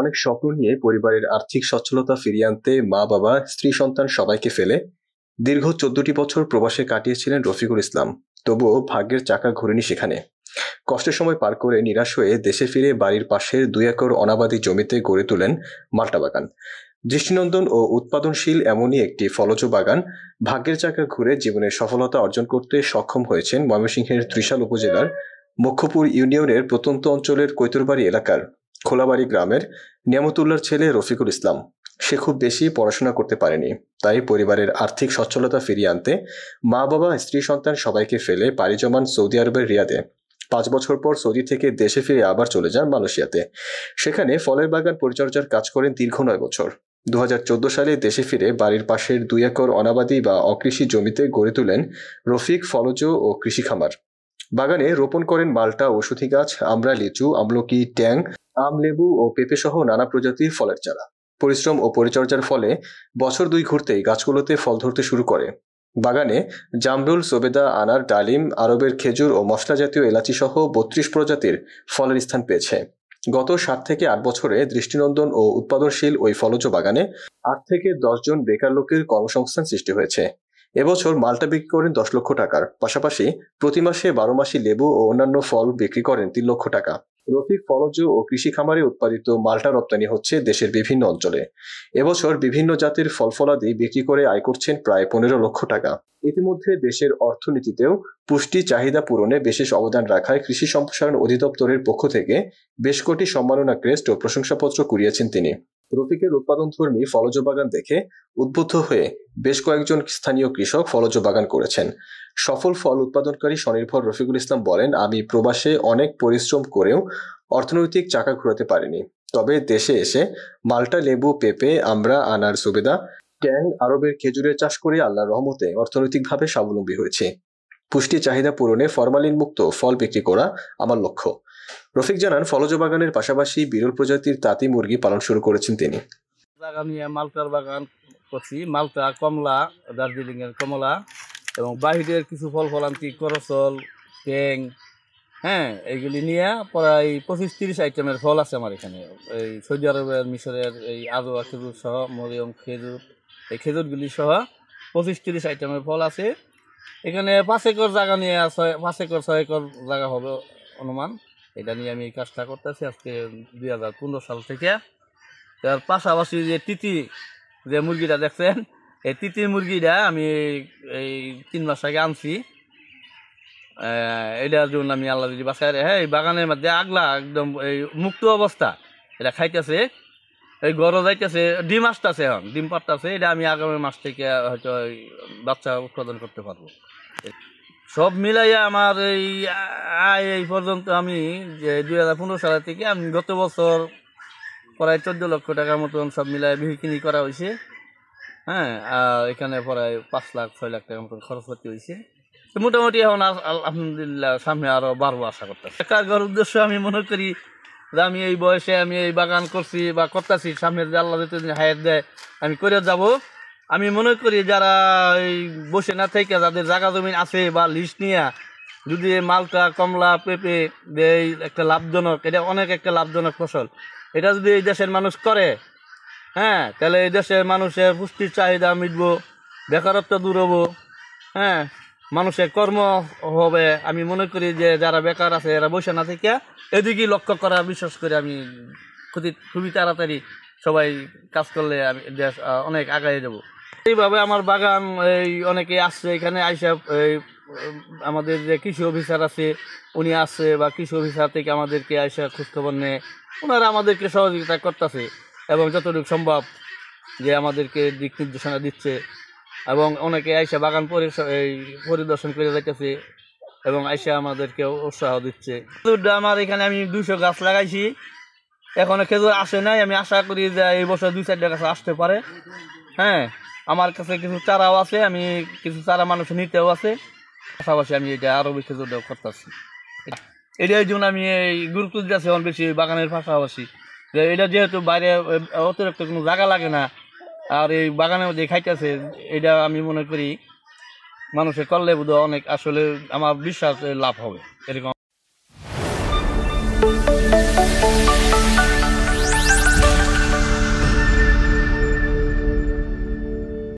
অনেক স্বপ্ন নিয়ে পরিবারের আর্থিক সচ্ছলতা ফিরিয়ে আনতে মা বাবা স্ত্রী সন্তান সবাইকে ফেলে দীর্ঘ চোদ্দটি বছর প্রবাসে কাটিয়েছিলেন রফিকুল ইসলাম তবুও ভাগ্যের চাকা ঘুরেনি সেখানে কষ্টের সময় পার করে নিরাশ হয়ে দেশে ফিরে বাড়ির পাশের দুই একর অনাবাদি জমিতে গড়ে তোলেন মাল্টা বাগান দৃষ্টিনন্দন ও উৎপাদনশীল এমনই একটি ফলজ বাগান ভাগ্যের চাকা ঘুরে জীবনের সফলতা অর্জন করতে সক্ষম হয়েছেন ময়মনসিংহের ত্রিশাল উপজেলার মুখ্যপুর ইউনিয়নের প্রত্যন্ত অঞ্চলের কৈতরবাড়ি এলাকার খোলাবাড়ি গ্রামের নিয়ামতুল্লার ছেলে রফিকুল ইসলাম সে খুব বেশি পড়াশোনা করতে পারেনি তাই পরিবারের আর্থিক সচ্ছলতা ফিরিয়ে আনতে মা বাবা স্ত্রী সন্তান সবাইকে ফেলে পাড়ি জমান সৌদি আরবের রিয়াদে পাঁচ বছর পর সৌদি থেকে দেশে ফিরে আবার চলে যান মালয়েশিয়াতে সেখানে ফলের বাগান পরিচর্যার কাজ করেন দীর্ঘ নয় বছর দু সালে দেশে ফিরে বাড়ির পাশের দুই একর অনাবাদি বা অকৃষি জমিতে গড়ে তোলেন রফিক ফলজ ও কৃষি খামার বাগানে রোপণ করেন মাল্টা ওষুধি গাছ আমরা লিচু আমলকি ট্যাং আম লেবু ও পেঁপে সহ নানা প্রজাতির ফলের চারা পরিশ্রম ও পরিচর্যার ফলে বছর দুই ঘুরতেই গাছগুলোতে ফল ধরতে শুরু করে বাগানে জামরুল সোবেদা আনার ডালিম আরবের খেজুর ও মশলা জাতীয় এলাচি সহ বত্রিশ প্রজাতির ফলের স্থান পেয়েছে গত সাত থেকে আট বছরে দৃষ্টিনন্দন ও উৎপাদনশীল ওই ফলজ বাগানে আট থেকে জন বেকার লোকের কর্মসংস্থান সৃষ্টি হয়েছে এবছর মালটা বিক্রি করেন দশ লক্ষ টাকার পাশাপাশি প্রতি মাসে বারো মাসি লেবু ও অন্যান্য ফল বিক্রি করেন তিন লক্ষ টাকা রফিক ফলজ ও কৃষি খামারে উৎপাদিত মালটা রপ্তানি হচ্ছে দেশের বিভিন্ন অঞ্চলে এবছর বিভিন্ন জাতের ফলাদি বিক্রি করে আয় করছেন প্রায় পনেরো লক্ষ টাকা ইতিমধ্যে দেশের অর্থনীতিতেও পুষ্টি চাহিদা পূরণে বিশেষ অবদান রাখায় কৃষি সম্প্রসারণ অধিদপ্তরের পক্ষ থেকে বেশ কটি সম্মাননা ক্রেস্ট ও প্রশংসাপত্র কুড়িয়েছেন তিনি রফিকের ধর্মী ফলজ বাগান দেখে উদ্বুদ্ধ হয়ে বেশ কয়েকজন স্থানীয় কৃষক ফলজ বাগান করেছেন সফল ফল উৎপাদনকারী স্বনির্ভর রফিকুল ইসলাম বলেন আমি প্রবাসে অনেক পরিশ্রম করেও অর্থনৈতিক চাকা ঘুরাতে পারিনি তবে দেশে এসে মাল্টা লেবু পেঁপে আমরা আনার সুবিধা ট্যাং আরবের খেজুরের চাষ করে আল্লাহ রহমতে অর্থনৈতিকভাবে স্বাবলম্বী হয়েছে পুষ্টি চাহিদা পূরণে ফরমালিন মুক্ত ফল বিক্রি করা আমার লক্ষ্য রফিক জানান ফলজ বাগানের পাশাপাশি বিরল প্রজাতির তাঁতি মুরগি পালন শুরু করেছেন তিনি মালটার বাগান করছি মালটা কমলা দার্জিলিং এর কমলা এবং বাহিরের কিছু ফল ফলান্তি করসল ট্যাং হ্যাঁ এইগুলি নিয়ে প্রায় পঁচিশ তিরিশ আইটেমের ফল আছে আমার এখানে এই সৌদি আরবের মিশরের এই আজোয়া খেজুর সহ মরিয়ম খেজুর এই খেজুরগুলি সহ পঁচিশ তিরিশ আইটেমের ফল আছে এখানে পাঁচ একর জায়গা নিয়ে আছে পাঁচ একর ছয় একর জায়গা হবে অনুমান এটা নিয়ে আমি কাজটা করতেছি আজকে দুই সাল থেকে তার পাশাপাশি যে তিতি যে মুরগিটা দেখছেন এই তিতির মুরগিটা আমি এই তিন মাস আগে আনছি এটার জন্য আমি আল্লাহ যদি বাসায় হ্যাঁ এই বাগানের মধ্যে আগলা একদম এই মুক্ত অবস্থা এটা খাইতেছে এই গরো যাইতেছে ডিম আসতেছে এখন ডিম পাটতেছে এটা আমি আগামী মাস থেকে হয়তো বাচ্চা উৎপাদন করতে পারবো সব মিলাইয়া আমার এই প্রায় এই পর্যন্ত আমি যে দুই হাজার পনেরো সাল থেকে আমি গত বছর প্রায় চোদ্দ লক্ষ টাকার মতন সব মিলায় বিক্রি করা হয়েছে হ্যাঁ আর এখানে প্রায় পাঁচ লাখ ছয় লাখ টাকার মতন খরচ করতে হয়েছে মোটামুটি এখন আলহামদুলিল্লাহ সামনে আরও বাড়বো আশা করতেছি ঘর উদ্দেশ্য আমি মনে করি যে আমি এই বয়সে আমি এই বাগান করছি বা করতেছি সামনে যে আল্লাহ যদি হায়াত দেয় আমি করে যাব আমি মনে করি যারা এই বসে না থেকে যাদের জায়গা জমিন আছে বা লিস্ট নিয়ে যদি মালটা কমলা পেঁপে এই একটা লাভজনক এটা অনেক একটা লাভজনক ফসল এটা যদি এই দেশের মানুষ করে হ্যাঁ তাহলে এই দেশের মানুষের পুষ্টির চাহিদা মিটবো বেকারত্ব দূর হবো হ্যাঁ মানুষের কর্ম হবে আমি মনে করি যে যারা বেকার আছে এরা বসে না থেকে এদিকেই লক্ষ্য করা বিশ্বাস করে আমি খুবই খুবই তাড়াতাড়ি সবাই কাজ করলে আমি দেশ অনেক আগায় যাব এইভাবে আমার বাগান এই অনেকে আসছে এখানে আইসা এই আমাদের যে কৃষি অফিসার আছে উনি আসছে বা কৃষি অফিসার থেকে আমাদেরকে আয়সা খোঁজখবর নেয় ওনারা আমাদেরকে সহযোগিতা করতেছে এবং যতটুকু সম্ভব যে আমাদেরকে দিক নির্দেশনা দিচ্ছে এবং অনেকে আয়সা বাগান পরিদর্শন করে যাইতেছে এবং আইসা আমাদেরকে উৎসাহ দিচ্ছে খেজুরটা আমার এখানে আমি দুশো গাছ লাগাইছি এখনও খেজুর আসে নাই আমি আশা করি যে এই বছর দুই চারটা গাছ আসতে পারে হ্যাঁ আমার কাছে কিছু চারাও আছে আমি কিছু চারা মানুষ নিতেও আছে পাশাপাশি আমি এটা আরও বেশি জোর করতেছি এটার জন্য আমি এই গুরুত্ব দিতেছি অনেক বেশি বাগানের পাশাপাশি এটা যেহেতু বাইরে অতিরিক্ত কোনো জায়গা লাগে না আর এই বাগানে যে খাইতেছে এটা আমি মনে করি মানুষের করলে বোধহয় অনেক আসলে আমার বিশ্বাস লাভ হবে এরকম